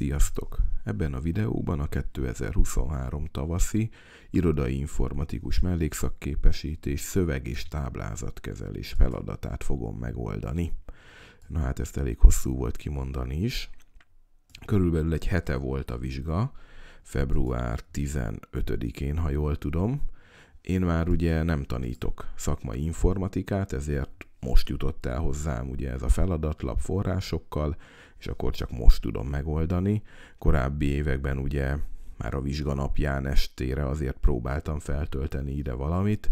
Sziasztok! Ebben a videóban a 2023 tavaszi irodai informatikus mellékszakképesítés szöveg és táblázatkezelés feladatát fogom megoldani. Na hát ezt elég hosszú volt kimondani is. Körülbelül egy hete volt a vizsga, február 15-én, ha jól tudom. Én már ugye nem tanítok szakmai informatikát, ezért most jutott el hozzám ugye ez a feladatlap forrásokkal, és akkor csak most tudom megoldani. Korábbi években ugye már a vizsganapján estére azért próbáltam feltölteni ide valamit.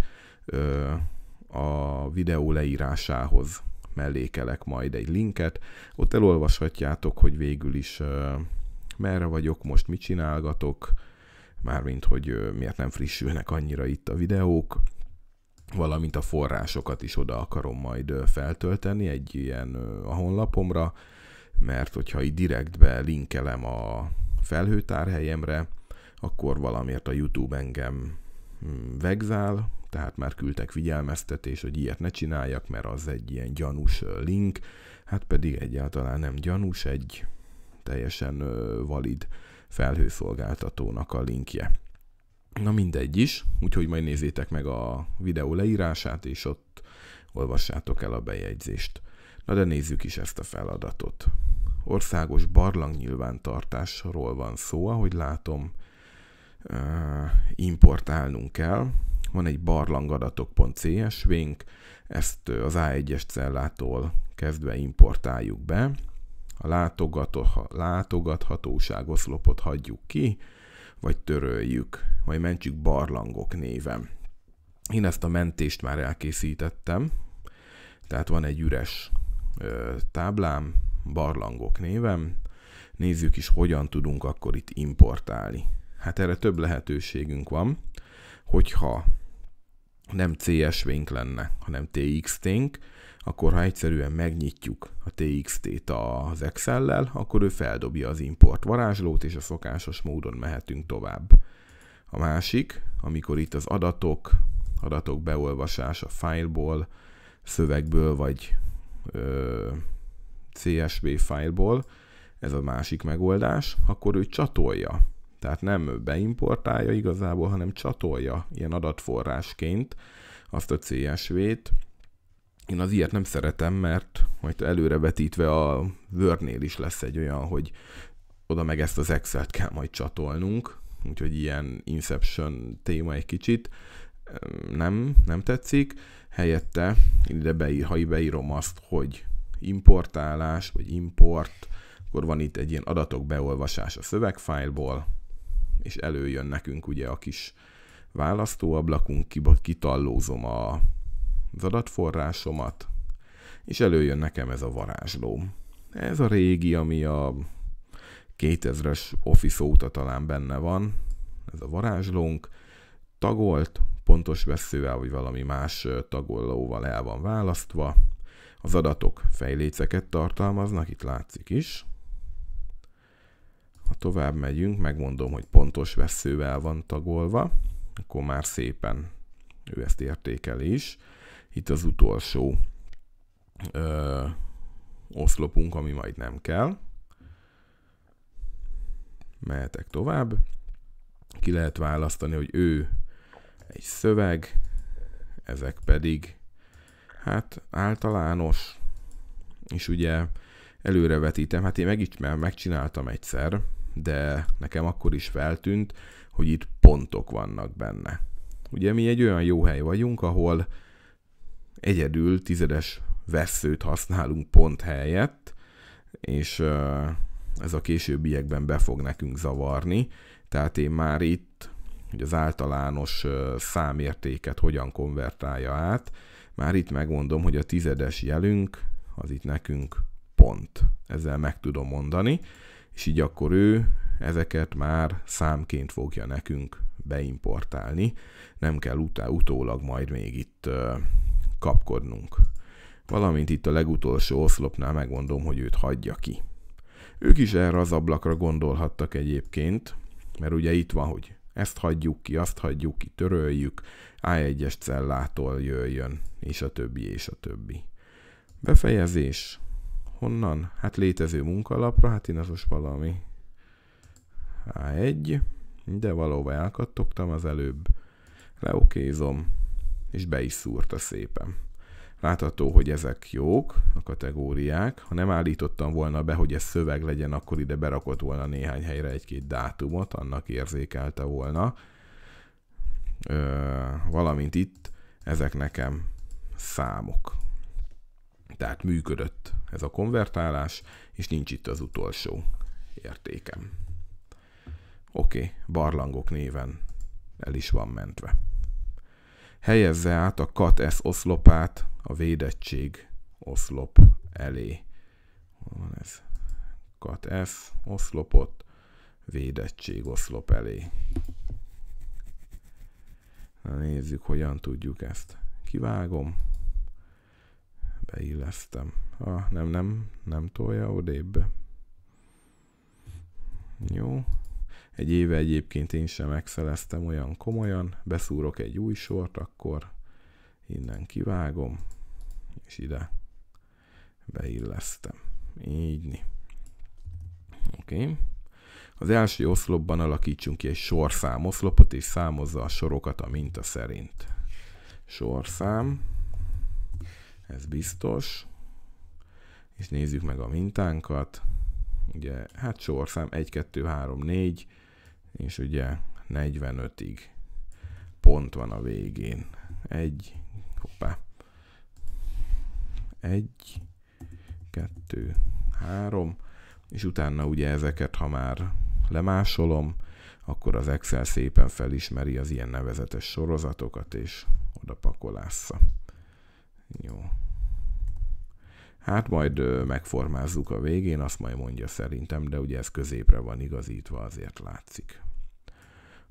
A videó leírásához mellékelek majd egy linket, ott elolvashatjátok, hogy végül is merre vagyok, most mit csinálgatok, mármint hogy miért nem frissülnek annyira itt a videók, valamint a forrásokat is oda akarom majd feltölteni egy ilyen a honlapomra, mert hogyha így direktbe linkelem a felhőtárhelyemre, akkor valamiért a YouTube engem mm, vegzál, tehát már küldtek figyelmeztetés, hogy ilyet ne csináljak, mert az egy ilyen gyanús link, hát pedig egyáltalán nem gyanús, egy teljesen valid felhőszolgáltatónak a linkje. Na mindegy is, úgyhogy majd nézzétek meg a videó leírását, és ott olvassátok el a bejegyzést. Na de nézzük is ezt a feladatot. Országos barlang nyilvántartásról van szó, ahogy látom, importálnunk kell. Van egy barlangadatok.csv-nk, ezt az A1-es cellától kezdve importáljuk be. A látogathatóság oszlopot hagyjuk ki, vagy töröljük, vagy mentjük barlangok néven. Én ezt a mentést már elkészítettem, tehát van egy üres táblám, barlangok névem. Nézzük is, hogyan tudunk akkor itt importálni. Hát erre több lehetőségünk van, hogyha nem CSV-nk lenne, hanem TXT-nk, akkor ha egyszerűen megnyitjuk a TXT-t az Excel-lel, akkor ő feldobja az import varázslót, és a szokásos módon mehetünk tovább. A másik, amikor itt az adatok, adatok beolvasása fájlból szövegből vagy CSV fájlból, ez a másik megoldás, akkor ő csatolja. Tehát nem beimportálja igazából, hanem csatolja ilyen adatforrásként azt a CSV-t. Én az ilyet nem szeretem, mert majd előrevetítve a Word-nél is lesz egy olyan, hogy oda meg ezt az Excel-t kell majd csatolnunk, úgyhogy ilyen Inception téma egy kicsit, nem, nem tetszik, helyette ide beír, ha beírom azt, hogy importálás, vagy import, akkor van itt egy ilyen adatok beolvasása szövegfájlból, és előjön nekünk ugye a kis választóablakunk, kitallózom a, az adatforrásomat, és előjön nekem ez a varázsló. Ez a régi, ami a 2000-es Office óta talán benne van, ez a varázslónk, tagolt, pontos veszővel vagy valami más tagollóval el van választva. Az adatok fejléceket tartalmaznak, itt látszik is. Ha tovább megyünk, megmondom, hogy pontos veszővel van tagolva, akkor már szépen ő ezt értékeli is. Itt az utolsó ö, oszlopunk, ami majd nem kell. Mehetek tovább. Ki lehet választani, hogy ő egy szöveg, ezek pedig hát általános, és ugye előrevetítem, hát én meg is megcsináltam egyszer, de nekem akkor is feltűnt, hogy itt pontok vannak benne. Ugye mi egy olyan jó hely vagyunk, ahol egyedül tizedes veszőt használunk pont helyett, és ez a későbbiekben be fog nekünk zavarni, tehát én már itt hogy az általános számértéket hogyan konvertálja át. Már itt megmondom, hogy a tizedes jelünk az itt nekünk pont. Ezzel meg tudom mondani, és így akkor ő ezeket már számként fogja nekünk beimportálni. Nem kell utá, utólag majd még itt kapkodnunk. Valamint itt a legutolsó oszlopnál megmondom, hogy őt hagyja ki. Ők is erre az ablakra gondolhattak egyébként, mert ugye itt van, hogy ezt hagyjuk ki, azt hagyjuk ki, töröljük, A1-es cellától jöjjön, és a többi, és a többi. Befejezés. Honnan? Hát létező munkalapra, hát én az most valami A1, de valóban elkattogtam az előbb. Leokézom, és be is szúrta szépen. Látható, hogy ezek jók, a kategóriák. Ha nem állítottam volna be, hogy ez szöveg legyen, akkor ide berakott volna néhány helyre egy-két dátumot, annak érzékelte volna. Ö, valamint itt ezek nekem számok. Tehát működött ez a konvertálás, és nincs itt az utolsó értékem. Oké, okay, barlangok néven el is van mentve helyezze át a kat oszlopát a védettség oszlop elé. Hol van ez? Kat S oszlopot védettség oszlop elé. Na, nézzük, hogyan tudjuk ezt. Kivágom. Beillesztem. Ah, nem, nem, nem tolja odébb. Jó. Egy éve egyébként én sem megszereztem olyan komolyan, beszúrok egy új sort, akkor innen kivágom, és ide beillesztem. Így. Oké. Okay. Az első oszlopban alakítsunk ki egy sorszám oszlopot, és számozza a sorokat a minta szerint. Sorszám, ez biztos, és nézzük meg a mintánkat. Ugye, hát sorszám 1, 2, 3, 4, és ugye 45-ig pont van a végén. Egy, hoppá, egy, kettő, három, és utána ugye ezeket, ha már lemásolom, akkor az Excel szépen felismeri az ilyen nevezetes sorozatokat, és oda pakolásza. Hát majd megformázzuk a végén, azt majd mondja szerintem, de ugye ez középre van igazítva, azért látszik.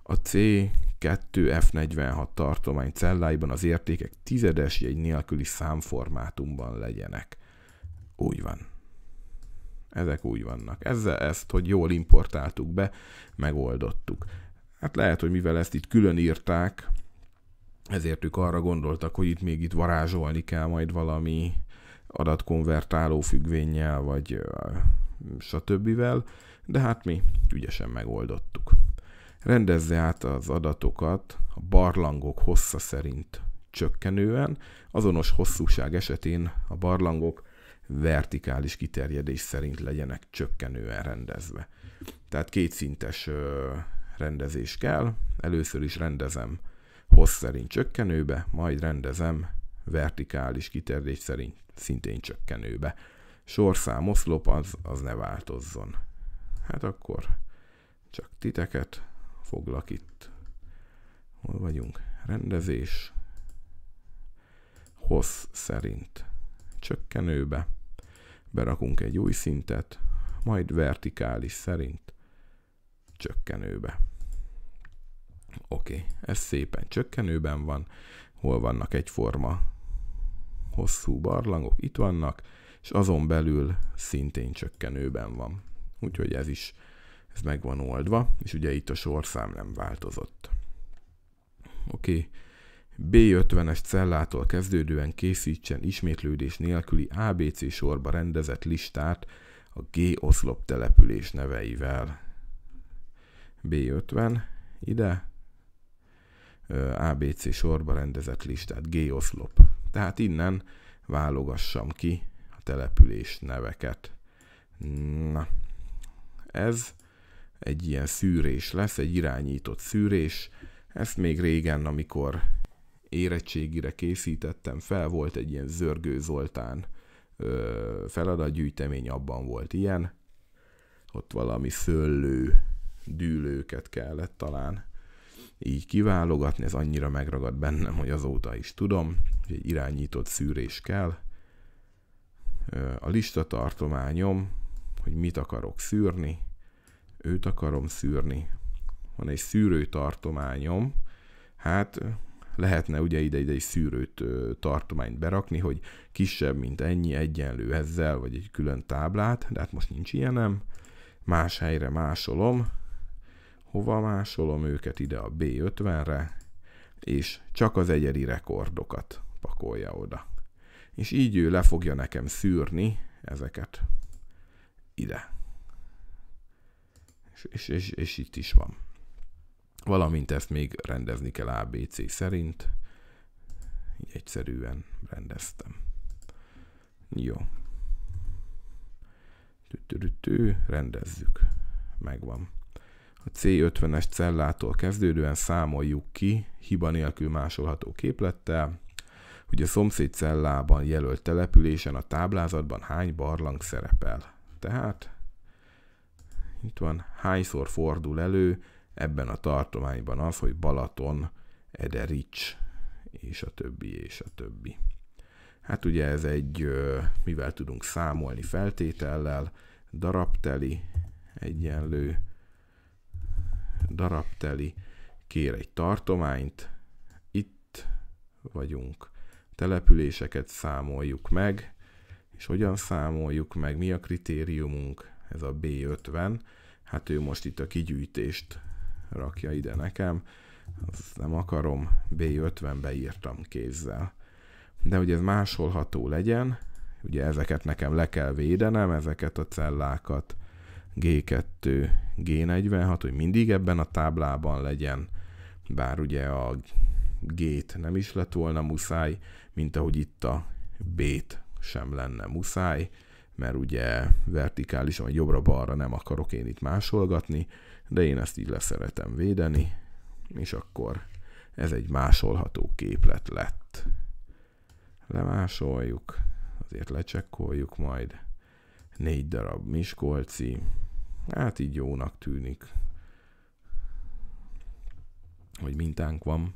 A C2F46 tartomány celláiban az értékek tizedes jegy nélküli számformátumban legyenek. Úgy van. Ezek úgy vannak. Ezzel ezt, hogy jól importáltuk be, megoldottuk. Hát lehet, hogy mivel ezt itt külön írták, ezért ők arra gondoltak, hogy itt még itt varázsolni kell majd valami adatkonvertáló függvényel, vagy stb. De hát mi ügyesen megoldottuk. Rendezze át az adatokat a barlangok hossza szerint csökkenően, azonos hosszúság esetén a barlangok vertikális kiterjedés szerint legyenek csökkenően rendezve. Tehát kétszintes rendezés kell, először is rendezem hossz szerint csökkenőbe, majd rendezem vertikális kiterjedés szerint szintén csökkenőbe. Sorszám oszlop az, az ne változzon. Hát akkor csak titeket foglak itt. Hol vagyunk? Rendezés. Hossz szerint csökkenőbe. Berakunk egy új szintet, majd vertikális szerint csökkenőbe. Oké, okay. ez szépen csökkenőben van, hol vannak egyforma hosszú barlangok itt vannak, és azon belül szintén csökkenőben van. Úgyhogy ez is ez meg van oldva, és ugye itt a sorszám nem változott. Oké, okay. B50-es cellától kezdődően készítsen ismétlődés nélküli ABC sorba rendezett listát a G oszlop település neveivel. B50 ide, ABC sorba rendezett listát, G oszlop tehát innen válogassam ki a település neveket. Na, ez egy ilyen szűrés lesz, egy irányított szűrés. Ezt még régen, amikor érettségire készítettem fel, volt egy ilyen Zörgő Zoltán ö, feladatgyűjtemény, abban volt ilyen. Ott valami szőlő dűlőket kellett talán így kiválogatni, ez annyira megragad bennem, hogy azóta is tudom, hogy egy irányított szűrés kell. A lista tartományom, hogy mit akarok szűrni, őt akarom szűrni. Van egy szűrő tartományom, hát lehetne ugye ide-ide egy szűrőt tartományt berakni, hogy kisebb, mint ennyi, egyenlő ezzel, vagy egy külön táblát, de hát most nincs ilyenem. Más helyre másolom, hova másolom őket ide a B50-re, és csak az egyedi rekordokat pakolja oda. És így ő le fogja nekem szűrni ezeket ide. És, és, és, és itt is van. Valamint ezt még rendezni kell ABC szerint. Így egyszerűen rendeztem. Jó. Tü-tü-tü-tü, rendezzük. Megvan a C50-es cellától kezdődően számoljuk ki hiba nélkül másolható képlettel, hogy a szomszéd cellában jelölt településen a táblázatban hány barlang szerepel. Tehát itt van, hányszor fordul elő ebben a tartományban az, hogy Balaton, Ederics, és a többi, és a többi. Hát ugye ez egy, mivel tudunk számolni feltétellel, darabteli egyenlő darabteli, kér egy tartományt, itt vagyunk, településeket számoljuk meg, és hogyan számoljuk meg, mi a kritériumunk, ez a B50, hát ő most itt a kigyűjtést rakja ide nekem, azt nem akarom, B50-be írtam kézzel. De hogy ez másolható legyen, ugye ezeket nekem le kell védenem, ezeket a cellákat, G2, G46, hogy mindig ebben a táblában legyen, bár ugye a G-t nem is lett volna muszáj, mint ahogy itt a B-t sem lenne muszáj, mert ugye vertikálisan, vagy jobbra-balra nem akarok én itt másolgatni, de én ezt így leszeretem védeni, és akkor ez egy másolható képlet lett. Lemásoljuk, azért lecsekkoljuk majd, négy darab Miskolci, Hát így jónak tűnik, hogy mintánk van,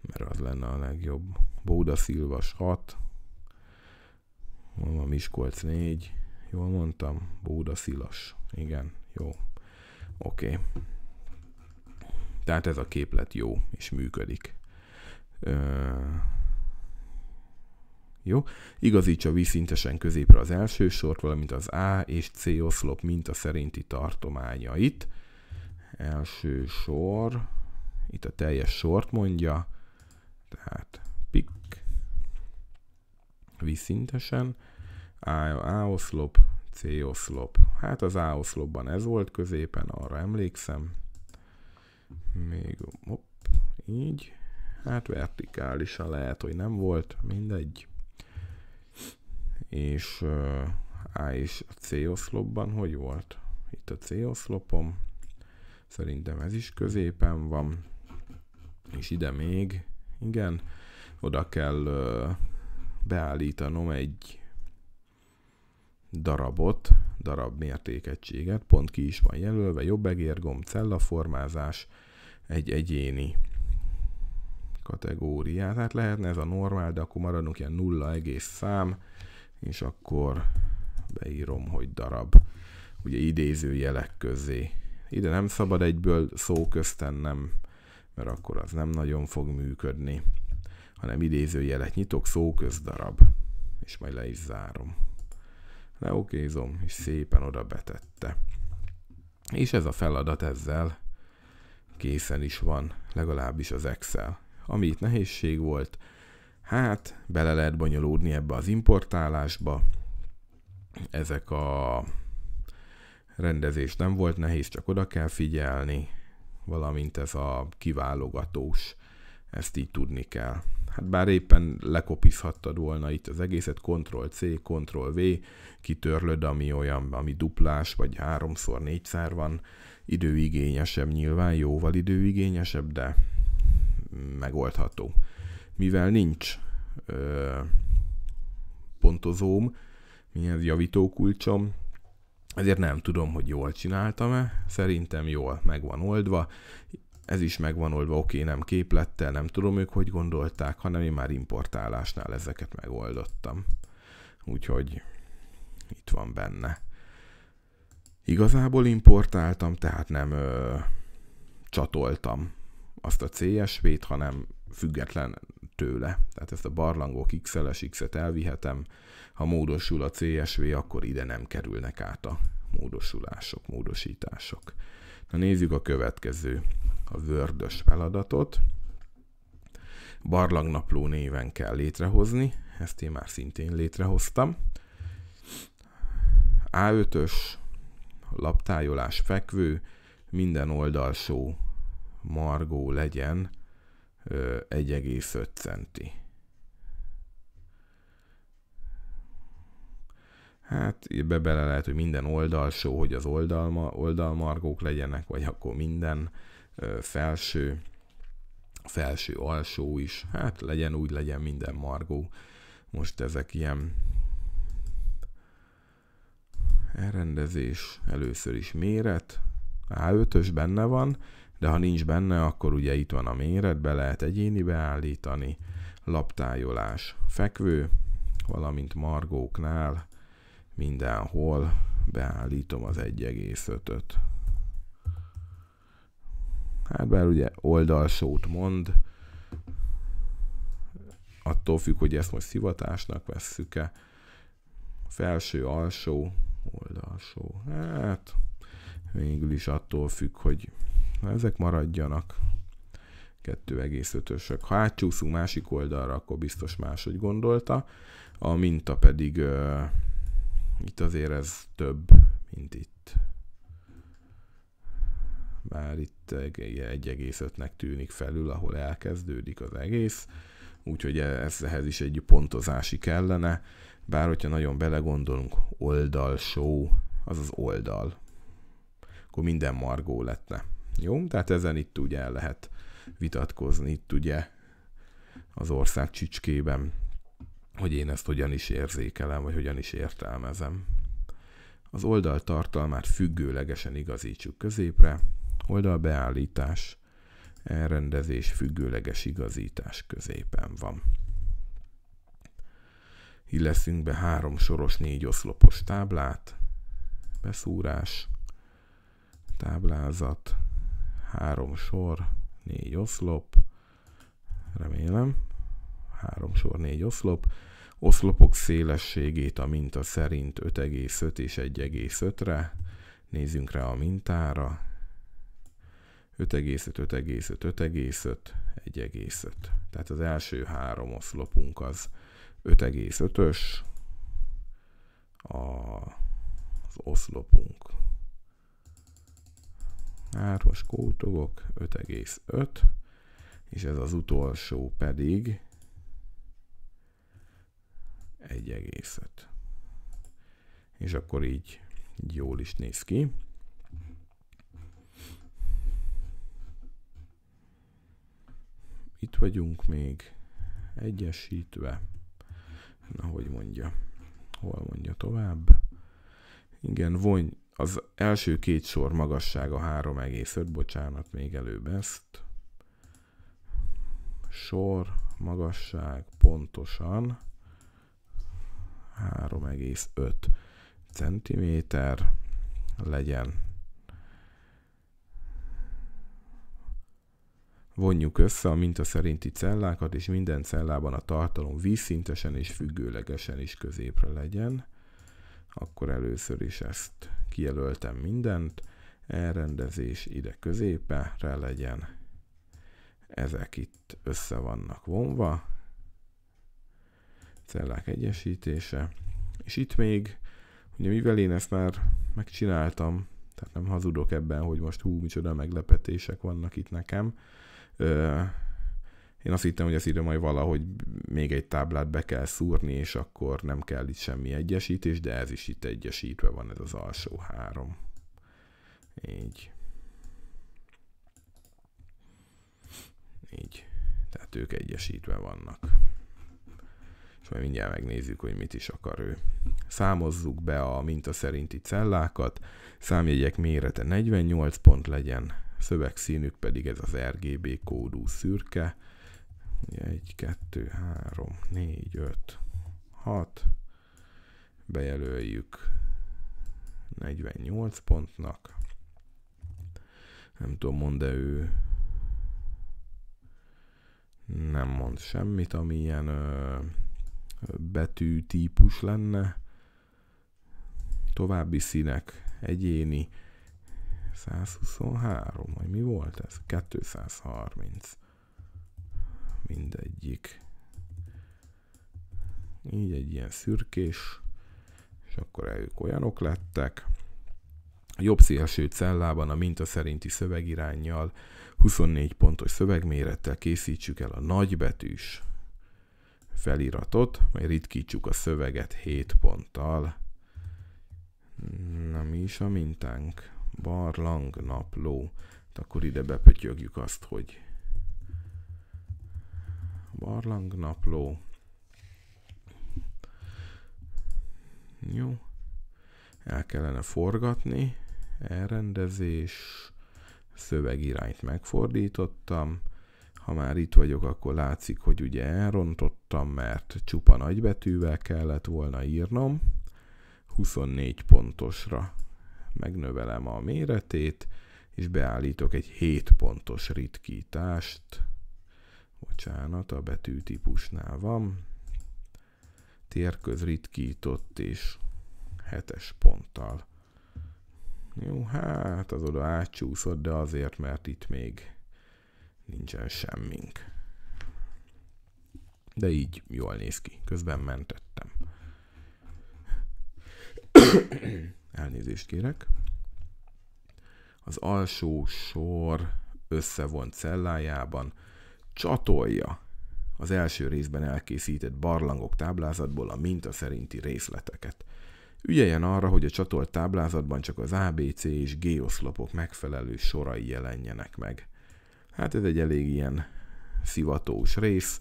mert az lenne a legjobb. Bóda Szilvas 6, Van a Miskolc 4, jól mondtam, Bóda Szilas, igen, jó, oké. Okay. Tehát ez a képlet jó és működik. Ö- jó? Igazítsa vízszintesen középre az első sort, valamint az A és C oszlop minta szerinti tartományait. Első sor, itt a teljes sort mondja, tehát pik, vízszintesen, A, A oszlop, C oszlop. Hát az A oszlopban ez volt középen, arra emlékszem. Még, hopp, így. Hát vertikálisan lehet, hogy nem volt, mindegy és A és a C oszlopban hogy volt? Itt a C oszlopom, szerintem ez is középen van, és ide még, igen, oda kell beállítanom egy darabot, darab mértékegységet, pont ki is van jelölve, jobb egérgomb, cellaformázás, egy egyéni kategóriát. Tehát lehetne ez a normál, de akkor maradunk ilyen nulla egész szám, és akkor beírom, hogy darab, ugye idézőjelek közé. Ide nem szabad egyből szó köztennem, mert akkor az nem nagyon fog működni, hanem idézőjelet nyitok, szó közdarab, és majd le is zárom. Leokézom, és szépen oda betette. És ez a feladat ezzel készen is van, legalábbis az Excel. Ami itt nehézség volt, Hát, bele lehet bonyolódni ebbe az importálásba. Ezek a rendezés nem volt nehéz, csak oda kell figyelni, valamint ez a kiválogatós, ezt így tudni kell. Hát bár éppen lekopizhattad volna itt az egészet, Ctrl-C, Ctrl-V, kitörlöd, ami olyan, ami duplás, vagy háromszor, négyszer van, időigényesebb nyilván, jóval időigényesebb, de megoldható mivel nincs ö, pontozóm, mi javítókulcsom, ezért nem tudom, hogy jól csináltam-e, szerintem jól megvan oldva, ez is megvan oldva, oké, nem képlettel, nem tudom ők, hogy gondolták, hanem én már importálásnál ezeket megoldottam. Úgyhogy itt van benne. Igazából importáltam, tehát nem ö, csatoltam azt a CSV-t, hanem független tőle. Tehát ezt a barlangok XL-es X-et elvihetem, ha módosul a CSV, akkor ide nem kerülnek át a módosulások, módosítások. Na nézzük a következő, a vördös feladatot. Barlangnapló néven kell létrehozni, ezt én már szintén létrehoztam. A5-ös, laptájolás fekvő, minden oldalsó margó legyen 1,5 centi. Hát be bele lehet, hogy minden oldalsó, hogy az oldalma, oldalmargók legyenek, vagy akkor minden felső, felső, alsó is. Hát legyen úgy, legyen minden margó. Most ezek ilyen elrendezés, először is méret, A5-ös benne van, de ha nincs benne, akkor ugye itt van a méret, be lehet egyénibe állítani, laptájolás, fekvő, valamint margóknál mindenhol beállítom az 1,5-öt. Hát bár ugye oldalsót mond, attól függ, hogy ezt most szivatásnak vesszük-e. Felső, alsó, oldalsó. Hát végül is attól függ, hogy Na, ezek maradjanak. 2,5-ösök. Ha átcsúszunk másik oldalra, akkor biztos máshogy gondolta. A minta pedig uh, itt azért ez több, mint itt. Bár itt 1,5-nek tűnik felül, ahol elkezdődik az egész. Úgyhogy e, ez, ehhez is egy pontozási kellene. Bár hogyha nagyon belegondolunk, oldalsó, az az oldal. Akkor minden margó lettne. Jó? Tehát ezen itt ugye el lehet vitatkozni, itt ugye az ország csücskében, hogy én ezt hogyan is érzékelem, vagy hogyan is értelmezem. Az oldal tartalmát függőlegesen igazítsuk középre, oldalbeállítás, elrendezés, függőleges igazítás középen van. Illeszünk be három soros, négy oszlopos táblát, beszúrás, táblázat, három sor, négy oszlop, remélem, három sor, négy oszlop, oszlopok szélességét a minta szerint 5,5 és 1,5-re, nézzünk rá a mintára, 5,5, 5,5, 5,5, 1,5. Tehát az első három oszlopunk az 5,5-ös, az oszlopunk áros kótogok 5,5, és ez az utolsó pedig 1,5. És akkor így, így jól is néz ki. Itt vagyunk még egyesítve. Na, hogy mondja? Hol mondja tovább? Igen, vony az első két sor magassága 3,5, bocsánat, még előbb ezt. Sor, magasság, pontosan 3,5 cm legyen. Vonjuk össze a minta szerinti cellákat, és minden cellában a tartalom vízszintesen és függőlegesen is középre legyen. Akkor először is ezt kijelöltem mindent, elrendezés ide rá legyen, ezek itt össze vannak vonva, cellák egyesítése, és itt még, ugye mivel én ezt már megcsináltam, tehát nem hazudok ebben, hogy most hú, micsoda meglepetések vannak itt nekem, én azt hittem, hogy az idő majd valahogy még egy táblát be kell szúrni, és akkor nem kell itt semmi egyesítés, de ez is itt egyesítve van ez az alsó három. Így. Így. Tehát ők egyesítve vannak. És majd mindjárt megnézzük, hogy mit is akar ő. Számozzuk be a minta szerinti cellákat, számjegyek mérete 48 pont legyen, szövegszínük pedig ez az RGB kódú szürke, 1, 2, 3, 4, 5, 6, bejelöljük 48 pontnak, nem tudom, mond -e ő nem mond semmit, ami ilyen ö, betű típus lenne. További színek, egyéni 123, vagy mi volt ez? 230 egyik. Így egy ilyen szürkés, és akkor ők olyanok lettek. A jobb szélső cellában a minta szerinti szövegirányjal 24 pontos szövegmérettel készítsük el a nagybetűs feliratot, majd ritkítsuk a szöveget 7 ponttal. Na mi is a mintánk? Barlang, napló. Hát akkor ide bepötyögjük azt, hogy barlangnapló. Jó. El kellene forgatni. Elrendezés. Szövegirányt megfordítottam. Ha már itt vagyok, akkor látszik, hogy ugye elrontottam, mert csupa nagybetűvel kellett volna írnom. 24 pontosra megnövelem a méretét, és beállítok egy 7 pontos ritkítást bocsánat, a betűtípusnál van, térköz ritkított és hetes ponttal. Jó, hát az oda átcsúszott, de azért, mert itt még nincsen semmink. De így jól néz ki. Közben mentettem. Elnézést kérek. Az alsó sor összevont cellájában csatolja az első részben elkészített barlangok táblázatból a minta szerinti részleteket. Ügyeljen arra, hogy a csatolt táblázatban csak az ABC és G oszlopok megfelelő sorai jelenjenek meg. Hát ez egy elég ilyen szivatós rész.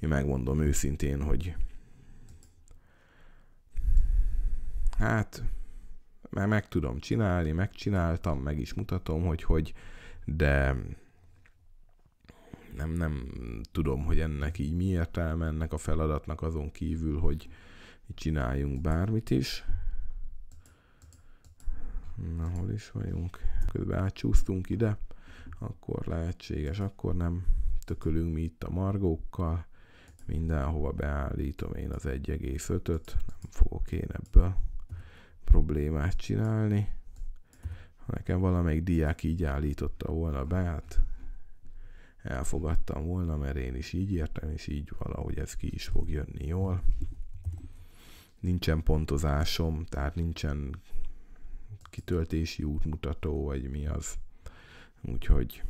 Én megmondom őszintén, hogy hát már meg tudom csinálni, megcsináltam, meg is mutatom, hogy hogy, de nem, nem tudom, hogy ennek így mi értelme ennek a feladatnak azon kívül, hogy csináljunk bármit is. Na, hol is vagyunk? Közben átcsúsztunk ide, akkor lehetséges, akkor nem tökölünk mi itt a margókkal, mindenhova beállítom én az 1,5-öt, nem fogok én ebből problémát csinálni. Ha nekem valamelyik diák így állította volna be, hát elfogadtam volna, mert én is így értem, és így valahogy ez ki is fog jönni jól. Nincsen pontozásom, tehát nincsen kitöltési útmutató, vagy mi az. Úgyhogy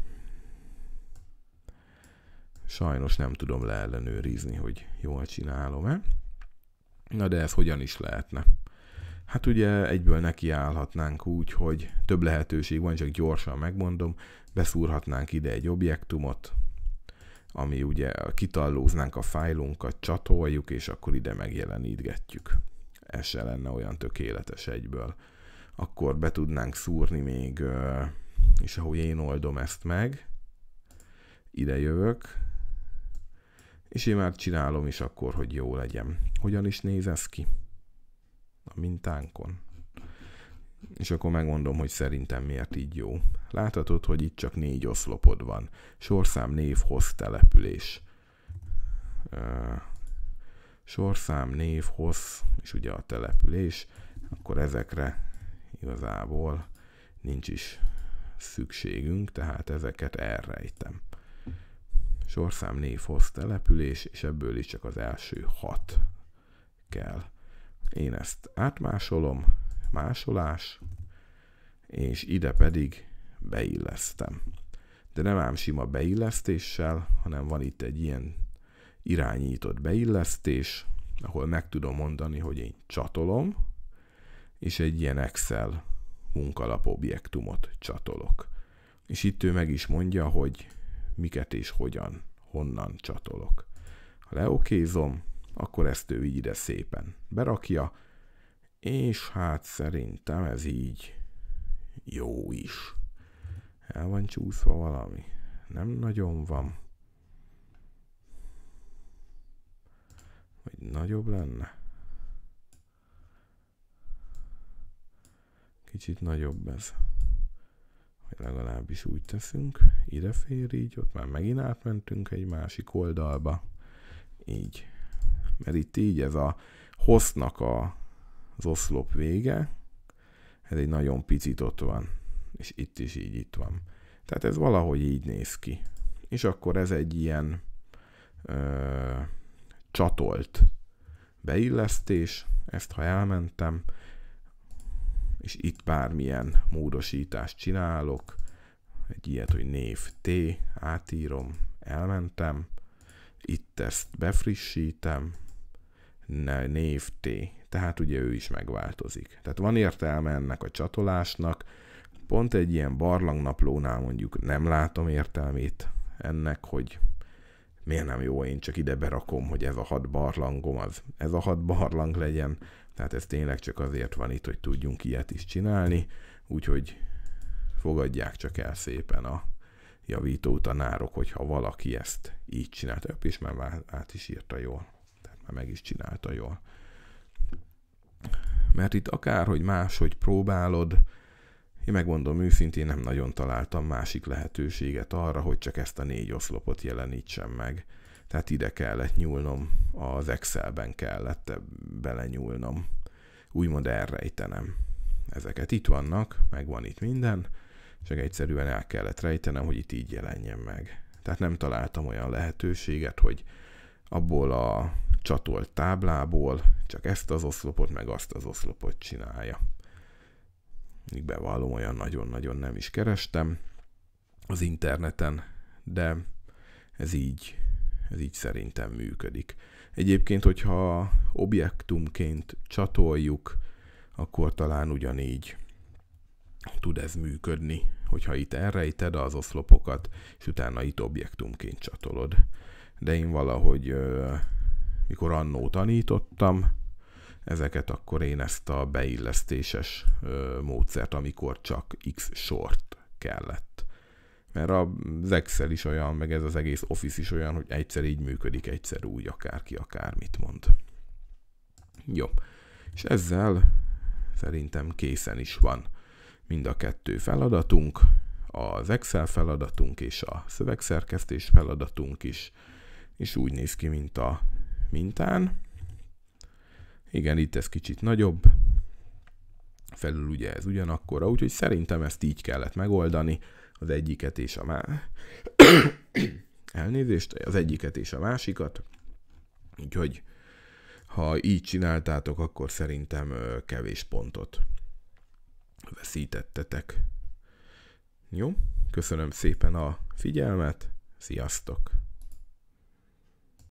sajnos nem tudom leellenőrizni, hogy jól csinálom-e. Na de ez hogyan is lehetne? Hát ugye egyből nekiállhatnánk úgy, hogy több lehetőség van, csak gyorsan megmondom beszúrhatnánk ide egy objektumot, ami ugye kitallóznánk a fájlunkat, csatoljuk, és akkor ide megjelenítgetjük. Ez se lenne olyan tökéletes egyből. Akkor be tudnánk szúrni még, és ahogy én oldom ezt meg, ide jövök, és én már csinálom is akkor, hogy jó legyen. Hogyan is néz ez ki? A mintánkon és akkor megmondom, hogy szerintem miért így jó. Láthatod, hogy itt csak négy oszlopod van. Sorszám, név, hossz, település. Sorszám, név, hossz, és ugye a település. Akkor ezekre igazából nincs is szükségünk, tehát ezeket elrejtem. Sorszám, név, hossz, település, és ebből is csak az első hat kell. Én ezt átmásolom, másolás, és ide pedig beillesztem. De nem ám sima beillesztéssel, hanem van itt egy ilyen irányított beillesztés, ahol meg tudom mondani, hogy én csatolom, és egy ilyen Excel munkalap objektumot csatolok. És itt ő meg is mondja, hogy miket és hogyan, honnan csatolok. Ha leokézom, akkor ezt ő így ide szépen berakja, és hát szerintem ez így jó is. El van csúszva valami. Nem nagyon van. Vagy nagyobb lenne. Kicsit nagyobb ez. Vagy legalábbis úgy teszünk. Ide fér így, ott már megint átmentünk egy másik oldalba. Így. Mert itt így ez a hossznak a az oszlop vége, ez egy nagyon picit ott van, és itt is így itt van. Tehát ez valahogy így néz ki. És akkor ez egy ilyen ö, csatolt beillesztés, ezt ha elmentem, és itt bármilyen módosítást csinálok, egy ilyet, hogy név T, átírom, elmentem, itt ezt befrissítem, név T, tehát ugye ő is megváltozik. Tehát van értelme ennek a csatolásnak, pont egy ilyen barlangnaplónál mondjuk nem látom értelmét ennek, hogy miért nem jó, én csak ide berakom, hogy ez a hat barlangom, az ez a hat barlang legyen, tehát ez tényleg csak azért van itt, hogy tudjunk ilyet is csinálni, úgyhogy fogadják csak el szépen a javító tanárok, hogyha valaki ezt így csinálta, és már át is írta jól, tehát már meg is csinálta jól. Mert itt akárhogy máshogy próbálod, én megmondom őszintén, nem nagyon találtam másik lehetőséget arra, hogy csak ezt a négy oszlopot jelenítsem meg. Tehát ide kellett nyúlnom, az Excelben kellett belenyúlnom. Úgymond elrejtenem. Ezeket itt vannak, meg van itt minden, csak egyszerűen el kellett rejtenem, hogy itt így jelenjen meg. Tehát nem találtam olyan lehetőséget, hogy abból a csatolt táblából, csak ezt az oszlopot, meg azt az oszlopot csinálja. Még bevallom, olyan nagyon-nagyon nem is kerestem az interneten, de ez így, ez így szerintem működik. Egyébként, hogyha objektumként csatoljuk, akkor talán ugyanígy tud ez működni, hogyha itt elrejted az oszlopokat, és utána itt objektumként csatolod. De én valahogy mikor annó tanítottam, ezeket akkor én ezt a beillesztéses módszert, amikor csak x sort kellett. Mert az Excel is olyan, meg ez az egész Office is olyan, hogy egyszer így működik, egyszer úgy, akárki akármit mond. Jó. És ezzel szerintem készen is van mind a kettő feladatunk, az Excel feladatunk és a szövegszerkesztés feladatunk is, és úgy néz ki, mint a mintán. Igen, itt ez kicsit nagyobb, felül ugye ez ugyanakkora, úgyhogy szerintem ezt így kellett megoldani, az egyiket és a má... Elnézést, az egyiket és a másikat. Úgyhogy ha így csináltátok, akkor szerintem kevés pontot veszítettetek. Jó, köszönöm szépen a figyelmet, sziasztok!